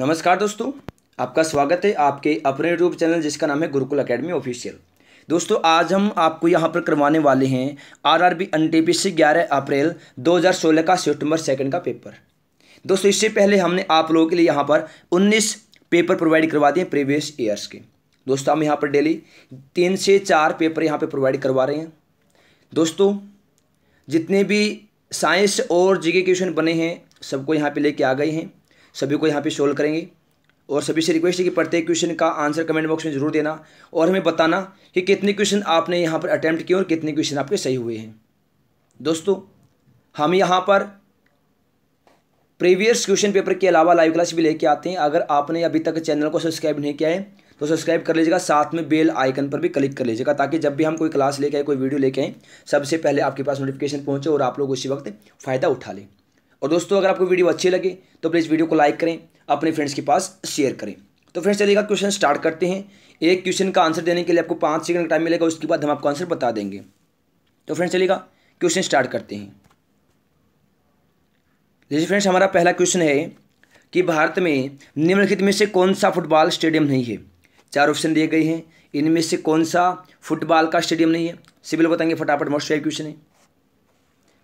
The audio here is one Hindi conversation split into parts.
नमस्कार दोस्तों आपका स्वागत है आपके अपने यूट्यूब चैनल जिसका नाम है गुरुकुल अकेडमी ऑफिशियल दोस्तों आज हम आपको यहाँ पर करवाने वाले हैं आरआरबी एनटीपीसी 11 अप्रैल 2016 का सितंबर सेकंड का पेपर दोस्तों इससे पहले हमने आप लोगों के लिए यहाँ पर 19 पेपर प्रोवाइड करवा दिए प्रीवियस ईयर्स के दोस्तों हम यहाँ पर डेली तीन से चार पेपर यहाँ पर प्रोवाइड करवा रहे हैं दोस्तों जितने भी साइंस और जीके क्वेश्चन बने हैं सबको यहाँ पर लेके आ गए हैं सभी को यहाँ पे सोल्व करेंगे और सभी से रिक्वेस्ट है कि प्रत्येक क्वेश्चन का आंसर कमेंट बॉक्स में जरूर देना और हमें बताना कि कितने क्वेश्चन आपने यहाँ पर अटैम्प्ट किए और कितने क्वेश्चन आपके सही हुए हैं दोस्तों हम यहाँ पर प्रीवियस क्वेश्चन पेपर के अलावा लाइव क्लास भी लेके आते हैं अगर आपने अभी तक चैनल को सब्सक्राइब नहीं किया है तो सब्सक्राइब कर लीजिएगा साथ में बेल आइकन पर भी क्लिक कर लीजिएगा ताकि जब भी हम कोई क्लास लेके आए कोई वीडियो लेके आए सबसे पहले आपके पास नोटिफिकेशन पहुंचे और आप लोग उसी वक्त फ़ायदा उठा लें और दोस्तों अगर आपको वीडियो अच्छी लगे तो प्लीज़ वीडियो को लाइक करें अपने फ्रेंड्स के पास शेयर करें तो फ्रेंड्स चलिएगा क्वेश्चन स्टार्ट करते हैं एक क्वेश्चन का आंसर देने के लिए आपको पाँच सेकंड का टाइम मिलेगा उसके बाद हम आपको आंसर बता देंगे तो फ्रेंड्स चलिएगा क्वेश्चन स्टार्ट करते हैं जैसे फ्रेंड्स हमारा पहला क्वेश्चन है कि भारत में निम्नलिखित में से कौन सा फुटबॉल स्टेडियम नहीं है चार ऑप्शन दिए गए हैं इनमें से कौन सा फुटबॉल का स्टेडियम नहीं है सिविल बताएंगे फटाफट मोस्ट क्वेश्चन है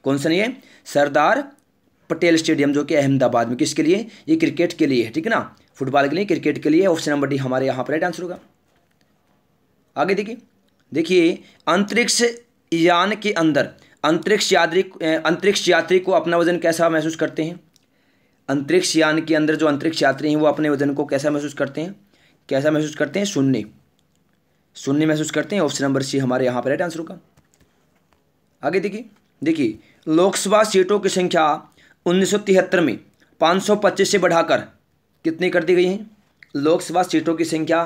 कौन सा नहीं है सरदार पटेल स्टेडियम जो कि अहमदाबाद में किसके लिए ये क्रिकेट के लिए है ठीक है ना फुटबॉल के लिए क्रिकेट के लिए ऑप्शन नंबर डी हमारे यहाँ पर राइट आंसर होगा आगे देखिए देखिए अंतरिक्ष यान के अंदर अंतरिक्ष यात्री अंतरिक्ष यात्री को अपना वजन कैसा महसूस करते हैं अंतरिक्ष यान के अंदर जो अंतरिक्ष यात्री हैं वो अपने वजन को कैसा महसूस करते हैं कैसा महसूस करते हैं शून्य शून्य महसूस करते हैं ऑप्शन नंबर सी हमारे यहाँ पर राइट आंसर होगा आगे देखिए देखिए लोकसभा सीटों की संख्या 1973 में 525 से बढ़ाकर कितनी कर दी गई हैं लोकसभा सीटों की संख्या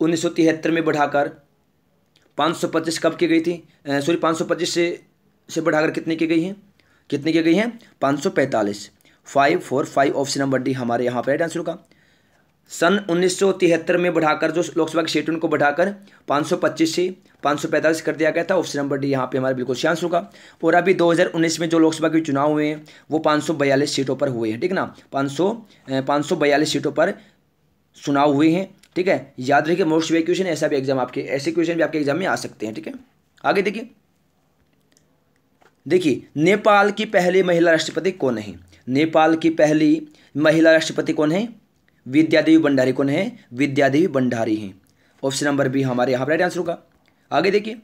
उन्नीस में बढ़ाकर 525 कब की गई थी सॉरी 525 से से बढ़ाकर कितनी की गई हैं कितनी की गई हैं 545 five four five option number D हमारे यहाँ पर राइट आंसर होगा सन 1973 में बढ़ाकर जो लोकसभा की सीट उनको बढ़ाकर 525 से 545 कर दिया गया था ऑप्शन नंबर डी यहाँ पे हमारा बिल्कुल शांस होगा और अभी 2019 में जो लोकसभा के चुनाव हुए हैं वो 542 सीटों पर हुए हैं ठीक ना 500 542 सीटों पर चुनाव हुए हैं ठीक है याद रखिए मोस्ट वे क्वेश्चन ऐसा भी एग्जाम आपके ऐसे क्वेश्चन भी आपके एग्जाम में आ सकते हैं ठीक है आगे देखिए देखिए नेपाल की पहली महिला राष्ट्रपति कौन है नेपाल की पहली महिला राष्ट्रपति कौन है विद्यादेवी भंडारी कौन है विद्यादेवी भंडारी हैं ऑप्शन नंबर बी हमारे यहाँ पर राइट आंसर होगा आगे देखिए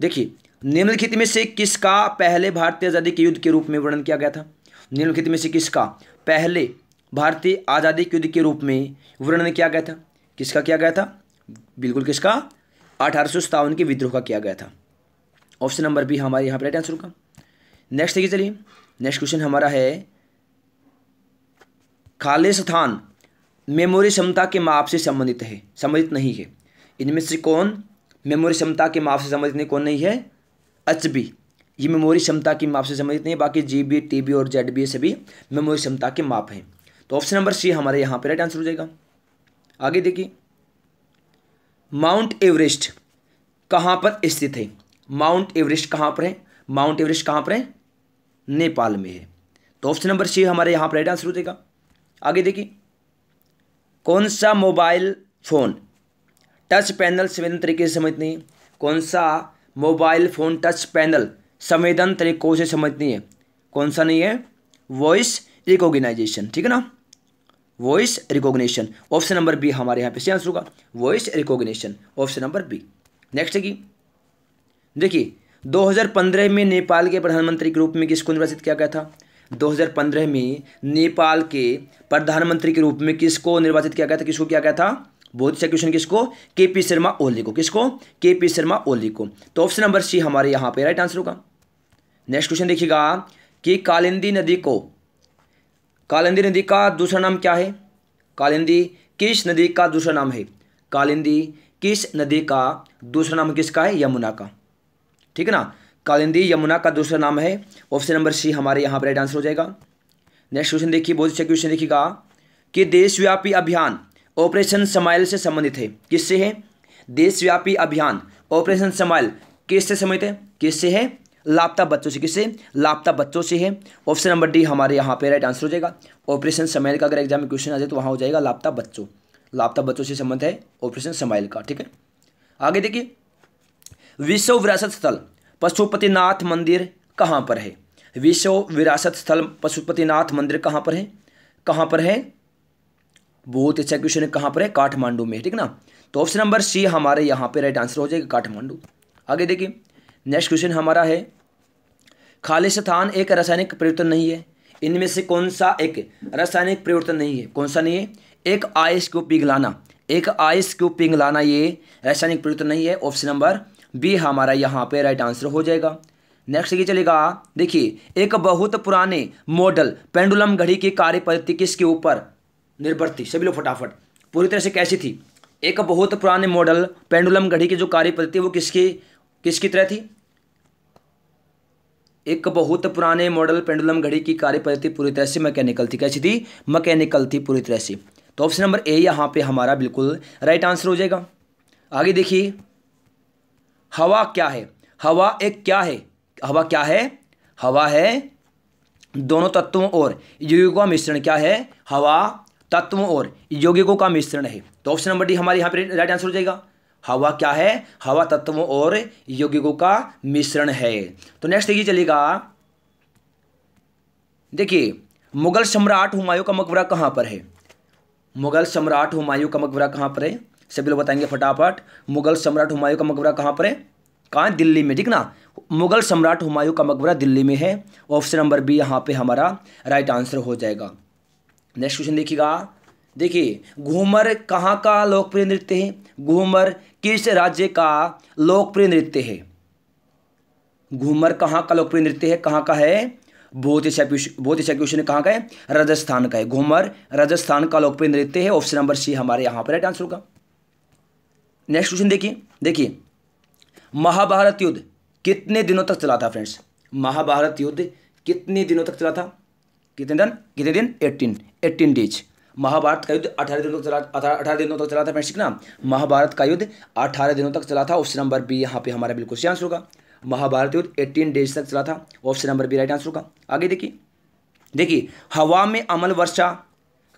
देखिए निम्नलिखित में से किसका पहले भारतीय आज़ादी के युद्ध के रूप में वर्णन किया गया था निम्नलिखित में से किसका पहले भारतीय आज़ादी के युद्ध के रूप में वर्णन किया गया था किसका किया गया था बिल्कुल किसका अठारह के विद्रोह का किया गया था ऑप्शन नंबर बी हमारे यहाँ पर राइट आंसर होगा नेक्स्ट देखिए चलिए नेक्स्ट क्वेश्चन हमारा है स्थान मेमोरी क्षमता के माप से संबंधित है संबंधित नहीं है इनमें से कौन मेमोरी क्षमता के माप से संबंधित नहीं कौन नहीं है एच बी ये मेमोरी क्षमता के माप से संबंधित नहीं बाकी जी बी टी बी और जेड बी सभी मेमोरी क्षमता के माप हैं तो ऑप्शन नंबर सी हमारे यहाँ पर राइट आंसर हो जाएगा आगे देखिए माउंट एवरेस्ट कहाँ पर स्थित है माउंट एवरेस्ट कहाँ पर है माउंट एवरेस्ट कहाँ पर है नेपाल में है तो ऑप्शन नंबर सी हमारे यहाँ पर राइट आंसर हो जाएगा आगे देखिए कौन सा मोबाइल फ़ोन टच पैनल संवेदन तरीके से समझ नहीं है कौन सा मोबाइल फ़ोन टच पैनल संवेदन तरीकों से समझ नहीं है कौन सा नहीं है वॉइस रिकॉग्नाइजेशन ठीक है ना voice recognition option number B हमारे यहाँ पे से आंसर होगा voice recognition option number B next की देखिए 2015 में नेपाल के प्रधानमंत्री के रूप में किसको निर्वाचित किया गया था 2015 में नेपाल के प्रधानमंत्री के रूप में किसको निर्वाचित किया गया था किसको किया गया था बहुत अच्छा क्वेश्चन किसको के पी शर्मा ओली को किसको के पी शर्मा ओली को तो ऑप्शन नंबर सी हमारे यहां पे राइट आंसर होगा नेक्स्ट क्वेश्चन देखिएगा कि कालिंदी नदी को कालिंदी नदी का दूसरा नाम क्या है कालिंदी किस नदी का दूसरा नाम है कालिंदी किस नदी का दूसरा नाम किसका है यमुना का ठीक है ना कालिंदी यमुना का दूसरा नाम है ऑप्शन नंबर सी हमारे यहाँ पर राइट आंसर हो जाएगा नेक्स्ट क्वेश्चन देखिए बहुत अच्छा क्वेश्चन देखिएगा कि देशव्यापी अभियान ऑपरेशन समाइल से संबंधित है किससे है देशव्यापी अभियान ऑपरेशन समाइल किससे संबंधित है किससे है लापता बच्चों से किससे लापता बच्चों से है ऑप्शन नंबर डी हमारे यहाँ पे राइट आंसर हो जाएगा ऑपरेशन समाइल का अगर एग्जाम में क्वेश्चन आ जाए तो वहाँ हो जाएगा लापता बच्चों लापता बच्चों से संबंध है ऑपरेशन समाइल का ठीक है आगे देखिए विश्व विरासत स्थल पशुपतिनाथ मंदिर कहाँ पर है विश्व विरासत स्थल पशुपतिनाथ मंदिर कहाँ पर है कहाँ पर है बहुत अच्छा क्वेश्चन है कहाँ पर है काठमांडू में ठीक ना तो ऑप्शन नंबर सी हमारे यहाँ पे राइट आंसर हो जाएगा काठमांडू आगे देखिए नेक्स्ट क्वेश्चन हमारा है खालिस्तान एक रासायनिक परिवर्तन नहीं है इनमें से कौन सा एक रासायनिक परिवर्तन नहीं है कौन सा नहीं है एक आइस को पिघलाना एक आइस को पिघलाना ये रासायनिक परिवर्तन नहीं है ऑप्शन नंबर बी हमारा यहाँ पे राइट आंसर हो जाएगा नेक्स्ट ये चलेगा देखिए एक बहुत पुराने मॉडल पेंडुलम घड़ी की कार्य पद्धति किसके ऊपर निर्भर थी सभी लोग फटाफट पूरी तरह से कैसी थी एक बहुत पुराने मॉडल पेंडुलम घड़ी की जो कार्य पद्धति वो किसकी किसकी तरह थी एक बहुत पुराने मॉडल पेंडुलम घड़ी की कार्य पद्धति पूरी तरह से मैकेनिकल थी कैसी थी मैकेनिकल थी पूरी तरह से तो ऑप्शन नंबर ए यहाँ पे हमारा बिल्कुल राइट आंसर हो जाएगा आगे देखिए हवा क्या है हवा एक क्या है हवा क्या है हवा है दोनों तत्वों और यौगिकों का मिश्रण क्या है हवा तत्वों और यौगिकों का मिश्रण है तो ऑप्शन नंबर डी हमारे यहाँ पर राइट आंसर हो जाएगा हवा क्या है हवा तत्वों और यौगिकों का मिश्रण है तो नेक्स्ट देखिए चलेगा देखिए मुगल सम्राट हुमायूं का मकबरा कहाँ पर है मुगल सम्राट हुमायूं का मकबरा कहाँ पर है सभी लोग बताएंगे फटाफट मुगल सम्राट हुमायूं का मकबरा कहाँ पर है कहाँ दिल्ली में ठीक ना मुगल सम्राट हुमायूं का मकबरा दिल्ली में है ऑप्शन नंबर बी यहाँ पे हमारा राइट आंसर हो जाएगा नेक्स्ट क्वेश्चन देखिएगा देखिए घूमर कहाँ का लोकप्रिय नृत्य है घूमर किस राज्य का लोकप्रिय नृत्य है घूमर कहाँ का लोकप्रिय नृत्य है कहाँ का है बहुत ही अच्छा बहुत ही अच्छा क्वेश्चन कहाँ का है राजस्थान का है घूमर राजस्थान का लोकप्रिय नृत्य है ऑप्शन नंबर सी हमारे यहाँ पर राइट आंसर होगा नेक्स्ट क्वेश्चन देखिए देखिए महाभारत युद्ध कितने दिनों तक चला था फ्रेंड्स महाभारत युद्ध कितने दिनों तक चला था कितने दिन कितने दिन एट्टीन एट्टीन डेज महाभारत का युद्ध अठारह दिनों तक चला अठारह दिनों तक चला था फ्रेंड्स ठीक ना महाभारत का युद्ध अठारह दिनों तक चला था ऑप्शन नंबर बी यहाँ पे हमारा बिल्कुल सही आंसर होगा महाभारत युद्ध एट्टीन डेज तक चला था option number B right answer होगा आगे देखिए देखिए हवा में अमल वर्षा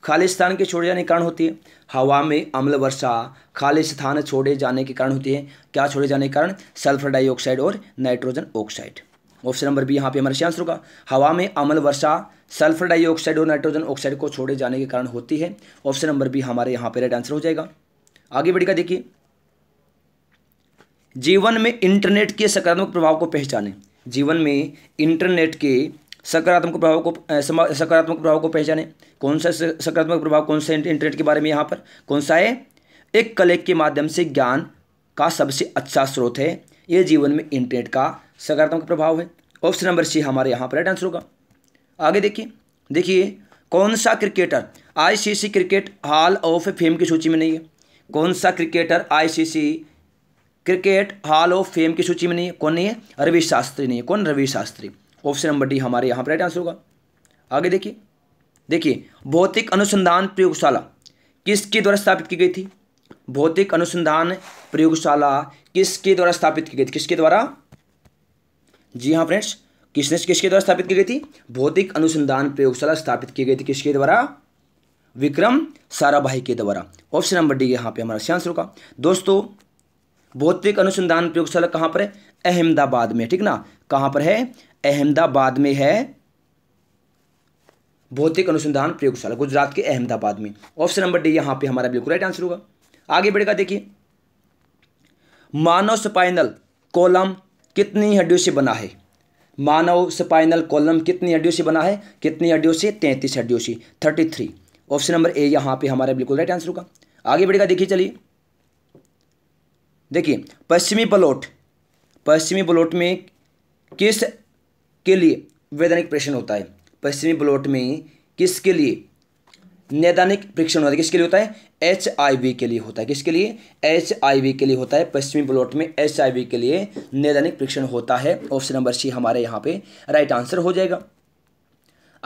खालिस्तान के छोड़े जाने के कारण होती है हवा में अम्ल वर्षा खालिस्तान छोड़े जाने के कारण होती है क्या छोड़े जाने के कारण सल्फर डाइऑक्साइड और nitrogen oxide option number B यहाँ पे हमारे आंसर होगा हवा में अम्ल वर्षा सल्फर डाइऑक्साइड और नाइट्रोजन ऑक्साइड को छोड़े जाने के कारण होती है ऑप्शन नंबर बी हमारे यहाँ पे राइट आंसर हो जाएगा आगे बढ़ेगा देखिए जीवन में इंटरनेट के सकारात्मक प्रभाव को पहचाने जीवन में इंटरनेट के सकारात्मक प्रभाव को सकारात्मक प्रभाव को पहचाने कौन सा सकारात्मक प्रभाव कौन सा इंटरनेट के बारे में यहाँ पर कौन सा है एक कलेक्ट के माध्यम से ज्ञान का सबसे अच्छा स्रोत है ये जीवन में इंटरनेट का सकारात्मक प्रभाव है ऑप्शन नंबर सी हमारे यहाँ पर राइट आंसर होगा आगे देखिए देखिए कौन सा cricketer ICC cricket hall of fame की सूची में नहीं है कौन सा cricketer ICC cricket hall of fame की सूची में नहीं है कौन नहीं है रवि शास्त्री नहीं है कौन Ravi Shastri option number D हमारे यहाँ पर राइट आंसर होगा आगे देखिए देखिए भौतिक अनुसंधान प्रयोगशाला किसके द्वारा स्थापित की गई थी भौतिक अनुसंधान प्रयोगशाला किसके द्वारा स्थापित की गई थी किसके द्वारा जी हाँ फ्रेंड्स किसने किसके द्वारा स्थापित की गई थी भौतिक अनुसंधान प्रयोगशाला स्थापित की गई थी किसके द्वारा विक्रम साराभाई के द्वारा ऑप्शन नंबर डी यहाँ पे हमारा सही आंसर होगा दोस्तों भौतिक अनुसंधान प्रयोगशाला कहाँ पर है अहमदाबाद में ठीक ना कहाँ पर है अहमदाबाद में है भौतिक अनुसंधान प्रयोगशाला गुजरात के अहमदाबाद में ऑप्शन नंबर डी यहाँ पे हमारा बिल्कुल राइट आंसर होगा आगे बढ़ेगा देखिए मानव स्पाइनल कॉलम कितनी हड्डियों से बना है मानव स्पाइनल कॉलम कितनी हड्डियों से बना है कितनी हड्डियों से तैंतीस हड्डियों से thirty three option number A यहाँ पे हमारा बिल्कुल राइट आंसर होगा आगे बढ़ेगा देखिए चलिए देखिए पश्चिमी बलोट पश्चिमी बलोट में किस के लिए वैधानिक परीक्षण होता है पश्चिमी बलोट में किसके लिए नैदानिक परीक्षण होता है किसके लिए होता है एच आई वी के लिए होता है किसके लिए एच आई वी के लिए होता है पश्चिमी बलोट में एच आई वी के लिए नैदानिक परीक्षण होता है ऑप्शन नंबर सी हमारे यहाँ पे राइट आंसर हो जाएगा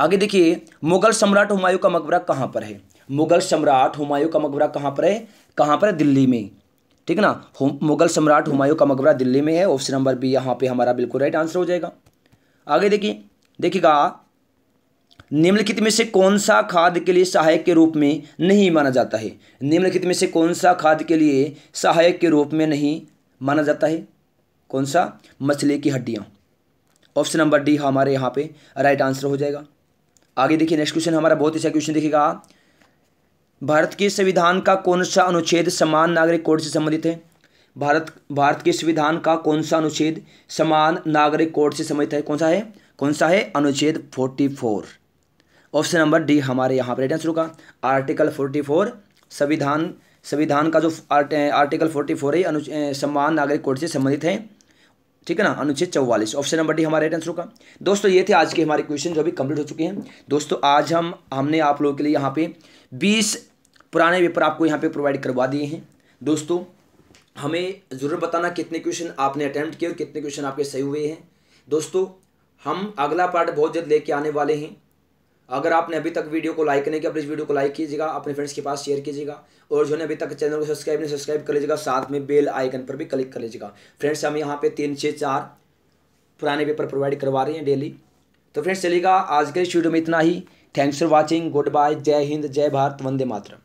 आगे देखिए मुगल सम्राट हुमायूं का मकबरा कहाँ पर है मुगल सम्राट हुमायूं का मकबरा कहाँ पर है कहाँ पर है दिल्ली में ठीक ना मुगल सम्राट हुमायूं का मकबरा दिल्ली में है ऑप्शन नंबर बी यहाँ पे हमारा बिल्कुल राइट आंसर हो जाएगा आगे देखिए देखिएगा निम्नलिखित में से कौन सा खाद के लिए सहायक के रूप में नहीं माना जाता है निम्नलिखित में से कौन सा खाद के लिए सहायक के रूप में नहीं माना जाता है कौन सा मछली की हड्डियाँ ऑप्शन नंबर डी हमारे यहाँ पे राइट आंसर हो जाएगा आगे देखिए नेक्स्ट क्वेश्चन हमारा बहुत अच्छा क्वेश्चन देखिएगा भारत के संविधान का कौन सा अनुच्छेद समान नागरिक कोड से संबंधित है भारत भारत के संविधान का कौन सा अनुच्छेद समान नागरिक कोड से संबंधित है कौन सा है कौन सा है अनुच्छेद forty four option number D हमारे यहाँ पर आंसर होगा आर्टिकल फोर्टी फोर संविधान संविधान का जो आर्ट, आर्टिकल फोर्टी फोर है समान नागरिक कोड से संबंधित है ठीक है ना अनुच्छेद चौवालीस ऑप्शन नंबर डी हमारे आंसर होगा दोस्तों ये थे आज के हमारे क्वेश्चन जो अभी कंप्लीट हो चुके हैं दोस्तों आज हम हमने आप लोगों के लिए यहाँ पे बीस पुराने पेपर आपको यहाँ पे प्रोवाइड करवा दिए हैं दोस्तों हमें ज़रूर बताना कितने क्वेश्चन आपने अटैम्प्ट किए और कितने क्वेश्चन आपके सही हुए हैं दोस्तों हम अगला पार्ट बहुत जल्द लेके आने वाले हैं अगर आपने अभी तक वीडियो को लाइक नहीं किया प्लीज़ वीडियो को लाइक कीजिएगा अपने फ्रेंड्स के पास शेयर कीजिएगा और जो है अभी तक चैनल को सब्सक्राइब नहीं सब्सक्राइब कर लीजिएगा साथ में बेल आइकन पर भी क्लिक कर लीजिएगा फ्रेंड्स हम यहाँ पे तीन छः चार पुराने पेपर प्रोवाइड करवा रहे हैं डेली तो फ्रेंड्स चलिएगा आज के इस वीडियो में इतना ही thanks for watching good bye जय हिंद जय भारत वंदे मातरम